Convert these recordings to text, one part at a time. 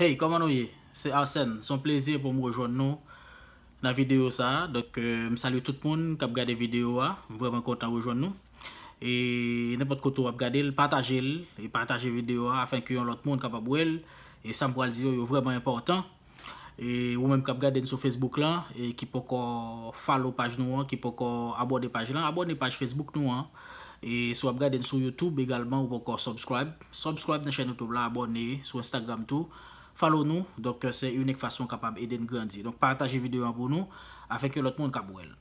Hey, koman nou ye? Se Arsene, son plezir pou m rejoun nou nan video sa. Dok, m euh, saliw tout moun kap gade video a, m vreman kontan rejoun nou. E, nepot koto wap gade, pataje l, e pataje video a, afen ki yon lot moun kap ap wèl. E, sa m pral diyo yon vreman important. E, wou menm kap gade sou Facebook la, e ki poko follow page nou an, ki poko abode page lan. Abode page Facebook nou an. E, sou ap gade sou Youtube, egalman wou poko subscribe. Subscribe nan chenou tou bla, abode sou Instagram tou. Falo nou, dok euh, se unik fasyon kapab eden grandi. Donk pataje videyo an pou nou, afen ke lot moun kabou el.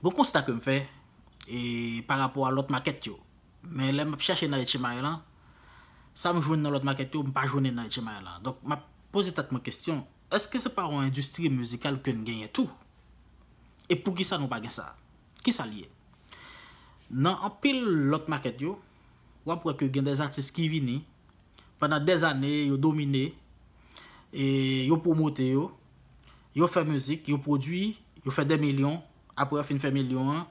Gon konsta ke m fe, e par apou a lot maket yo, men lem ap chache nare che may lan, sa m joun nan lot maket yo, m pa joun nan reche may lan. Donk ma pose tatman kestyon, eske se par an industri musikal ke n genye tou? E pou ki sa nou bagen sa? Ki sa liye? Nan an pil lot maket yo, wap wak yo gen des artis ki vini, panan des ane yo domine, E yo promote yo, yo fè mèzik, yo prodwi, yo fè dè mèlyon, apre yo fin fè mèlyon an,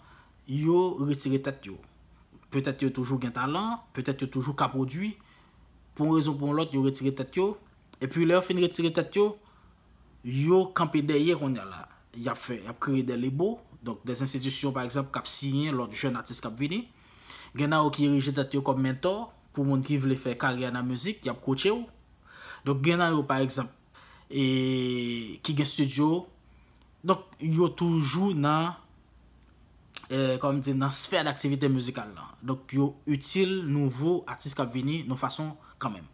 yo retire tat yo. Petèt yo toujou gen talan, petèt yo toujou ka prodwi, pou an rezon pou an lot yo retire tat yo. E pi lè yo fin retire tat yo, yo kampideye yonè la. Yap fè, yap kreye de lebo, donk des institisyon par exemple kap sinye lòt jèn artiste kap vini. Gen nan yo ki rejite tat yo kom mentor pou moun ki vle fè karyè nan mèzik, yap kote yo. Donk genay yo par eksemp, kige studio, donk yo toujou nan sfèr d'aktivite mouzikal nan. Donk yo util nouvo atis kap vini, nou fason kanmen.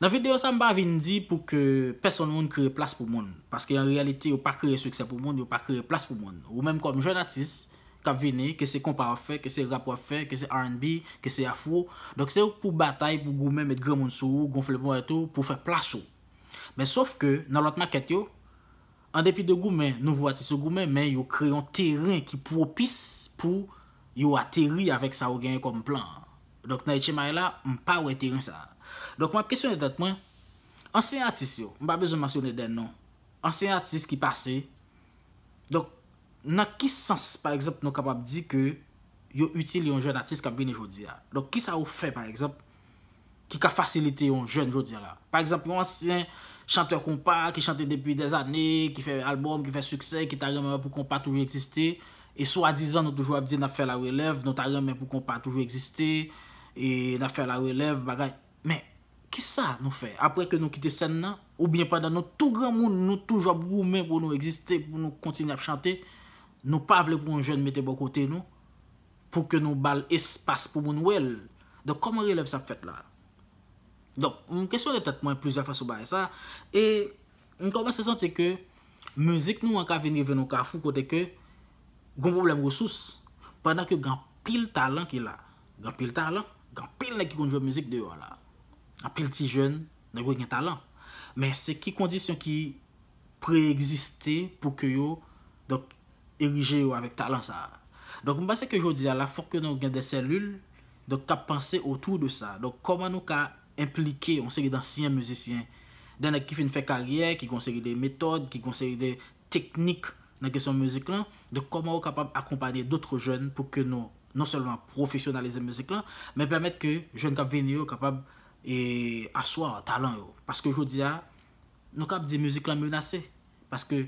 Da videyo sa mba avindi pou ke person moun kre plas pou moun. Paske en realite yo pa kre suksèp pou moun, yo pa kre plas pou moun. Ou menm konm jen atis... kapveni, ke se kompa wafè, ke se rap wafè, ke se R&B, ke se afou, dok se ou pou batay pou goumen met gremoun sou, gonflèpon etou, pou fè plasou. Men sof ke, nan lot ma ket yo, an depi de goumen, nouvo atisou goumen, men yo kreyon teren ki propis pou yo ateri avèk sa ou genye kom plan. Dok nan ite may la, mpa wè teren sa. Dok map kesyon etat mwen, ansen atis yo, mba bezou masyon eten nou, ansen atis ki pase, dok nan ki sens par eksept nou kap ap di ke yo util yon jen atis ka bine jodi a? Donk ki sa ou fe par eksept ki ka fasilite yon jen jodi a la? Par eksept, yon asyen chanteur kompa ki chante depi des ane, ki fe album, ki fe suksen, ki ta yon mwen pou kompa toujou eksiste e so a dizan nou toujou ap di na fe la relev, nou ta yon mwen pou kompa toujou eksiste e na fe la relev bagay. Men, ki sa nou fe? Apre ke nou kite sen nan, ou bien padan nou tou gran moun nou toujou ap brou mwen pou nou eksiste, pou nou kontine ap chante, Nou pa vle pou mwen jen mette bo kote nou, pou ke nou bal espas pou mwen wèl. Don, koman releve sap fèt la? Don, mwen kèsyon de tèt mwen, plouzè fwa sou ba e sa, e, mwen koman se senti ke, müzik nou anka veni vè nou ka fou kote ke, goun problem goussous, padan ke gant pil talan ki la. Gant pil talan, gant pil ne ki konjou müzik de yo la. Gant pil ti jen, ne gwen gen talan. Men se ki kondisyon ki pre-existe pou ke yo, donk, erije non yo avèk talan sa. Donk mwen base ke jodi a, la fok yo nou gen de selul, donk tap panse otou de sa. Donk koman nou ka implike, on se li d'ansyen müzisyen, denne ki fin fè karyè, ki kon se li de metode, ki kon se li de teknik nan kesyon müzik lan, donk koman yo kapab akompade d'otre joun pou ke nou non selvan profisyonalize müzik lan, men permette ke joun kap venye yo kapab e aswa an talan yo. Paske jodi a, nou kap di müzik lan menase. Paske,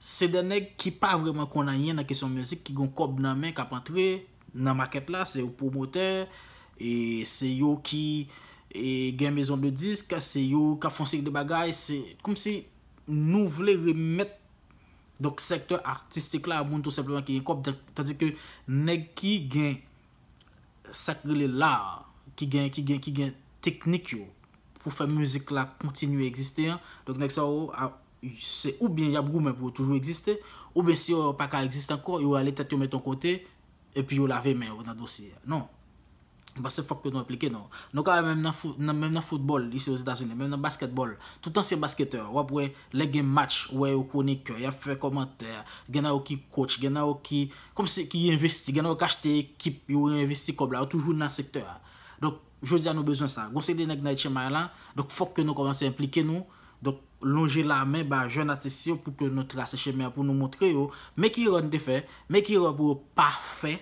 Se de neg ki pa vreman kon a yen na kesyon müzik ki gon kop nan men kap antre nan maket la, se ou pou moter. E se yo ki gen mezon de diska, se yo ka fonsik de bagay. Se kom si nou vle remet doke sektor artistik la a moun tout sepleman ki yon kop. Tadi ke neg ki gen sakre le la, ki gen teknik yo pou fè müzik la kontinu existen. Donk neg sa yo a... Se ou bin yap gou men pou toujou eksiste, ou ben se yo pa ka eksiste anko, yo aletati yo meton kote, epi yo lave men yo nan dosye. Non, ba se fok ke nou aplike non. Non ka mèm nan futbol, mèm nan basketbol, toutan se basketeur, wap wè lege match, wè wè wè konik, wè fè komantèr, gena wè ki kòch, gena wè ki kòm se ki investi, gena wè kache te ekip, wè investi kob la, wè toujou nan sektèr. Donk, jò di an nou bezon sa, gonsen denek nan e itche may lan, donk fok ke nou komanse implike nou. Donk lonje la men ba joun atisyon pou ke nou trase che mè a pou nou montre yo. Mè ki yon te fe, mè ki yon pou ou pa fe,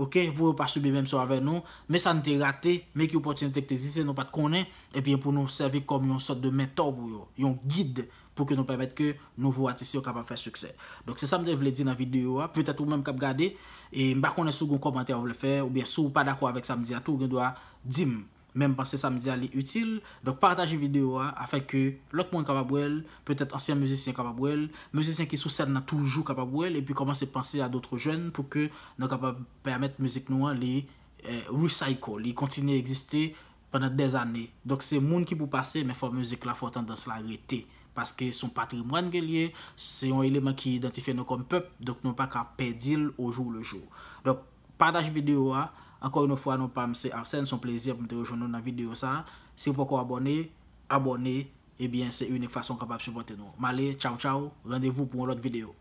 ok, pou ou pa soubi mèm sou avè nou, mè san te rate, mè ki ou poten te kte zise nou pat konen, epi pou nou serve kom yon sot de mètor pou yo, yon guide pou ke nou pavèd ke nou vou atisyon kapap fè sükse. Donk se sa mè te vle di nan videyo a, pwetè tou mèm kap gade, e mba konen sou goun komantè a vle fe, ou bè sou w pa dako avèk sa mè di atou, gen do a dimm. Mèm panse sa mdia li util. Donk partaj videyo a, afè ke lòk mwen kapabwèl, pète ansyen müzisyen kapabwèl, müzisyen ki sou sèd nan toujou kapabwèl, epi komanse panse a doutre jwen pou ke nan kapab permèt müzik nou a li euh, recycle, li kontinè eksiste pèndan de zanè. Donk se moun ki pou pase, mè fò müzik la fòt an dans la rete. Paske son patrimwan gèlye, se yon eleman ki identife nou kom pèp, donk nou pa ka pedil o joun le joun. Donk partaj videyo a, Ankon yon fwa nou pa mse Arsene, son plezir pou mte yo joun nou nan video sa. Si pou kon abone, abone, ebyen eh se unik fason kapap sou kote nou. Male, chow chow, randevou pou lout videyo.